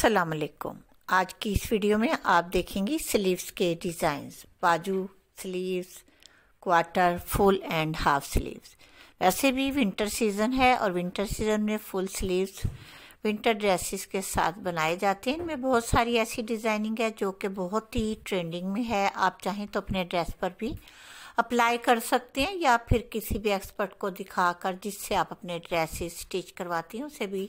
अस्सलाम वालेकुम आज की इस वीडियो में आप देखेंगी स्लीव्स के डिज़ाइंस बाजू sleeves quarter full and half sleeves वैसे भी विंटर सीज़न है और विंटर सीज़न में फुल स्लीव्स विंटर ड्रेसेस के साथ बनाए जाते हैं इनमें बहुत सारी ऐसी डिज़ाइनिंग है जो कि बहुत ही ट्रेंडिंग में है आप चाहें तो अपने ड्रेस पर भी अप्लाई कर सकते हैं या फिर किसी भी एक्सपर्ट को दिखाकर जिससे आप अपने ड्रेसेस स्टिच करवाती हैं उसे भी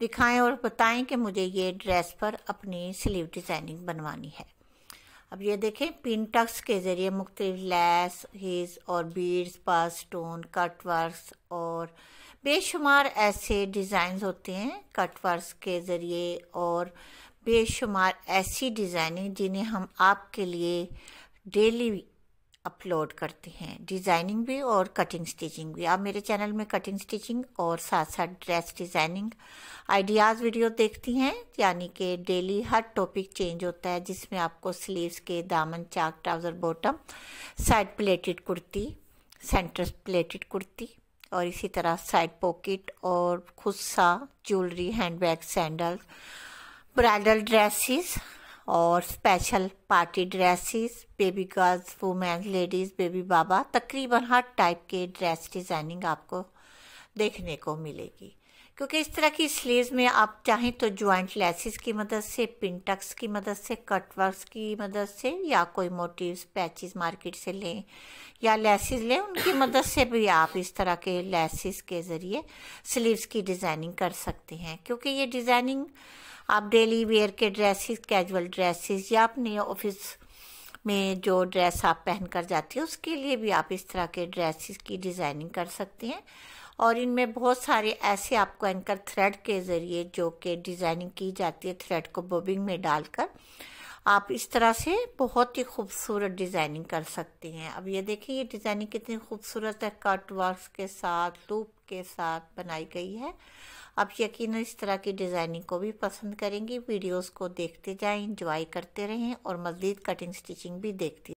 दिखाएं और बताएं कि मुझे ये ड्रेस पर अपनी स्लीव डिज़ाइनिंग बनवानी है अब ये देखें पिन टक्स के ज़रिए मुख्तलिफ लैस हीज और बीड्स पर स्टोन कट और बेशुमार ऐसे डिज़ाइन होते हैं कट के ज़रिए और बेशुमार ऐसी डिज़ाइनिंग जिन्हें हम आपके लिए डेली अपलोड करते हैं डिज़ाइनिंग भी और कटिंग स्टिचिंग भी आप मेरे चैनल में कटिंग स्टिचिंग और साथ साथ ड्रेस डिज़ाइनिंग आइडियाज़ वीडियो देखती हैं यानी कि डेली हर टॉपिक चेंज होता है जिसमें आपको स्लीव्स के दामन चाक trouser bottom side pleated kurti centre pleated kurti और इसी तरह साइड पॉकेट और खुस्सा jewellery handbag sandal bridal dresses और special party dresses baby girls women ladies baby बाबा तकरीबन हर टाइप के ड्रेस डिज़ाइनिंग आपको देखने को मिलेगी क्योंकि इस तरह की स्लीव्स में आप चाहें तो ज्वाइंट लेसिस की मदद से पिन टक्स की मदद से कट की मदद से या कोई मोटिव पैचेस मार्केट से लें या लेसिस लें उनकी मदद से भी आप इस तरह के लेसिस के ज़रिए स्लीव्स की डिज़ाइनिंग कर सकते हैं क्योंकि ये डिज़ाइनिंग आप डेली वेयर के ड्रेसेस कैजुअल ड्रेसेस या अपने ऑफिस में जो ड्रेस आप पहन कर जाती है उसके लिए भी आप इस तरह के ड्रेसिस की डिज़ाइनिंग कर सकती हैं और इनमें बहुत सारे ऐसे आपको एंकर थ्रेड के ज़रिए जो कि डिज़ाइनिंग की जाती है थ्रेड को बोबिंग में डालकर आप इस तरह से बहुत ही खूबसूरत डिज़ाइनिंग कर सकते हैं अब ये देखिए ये डिज़ाइनिंग कितनी खूबसूरत है कट वर्क के साथ लूप के साथ बनाई गई है आप यकीन इस तरह की डिज़ाइनिंग को भी पसंद करेंगी वीडियोस को देखते जाएं इंजॉय करते रहें और मज़ीद कटिंग स्टिचिंग भी देखते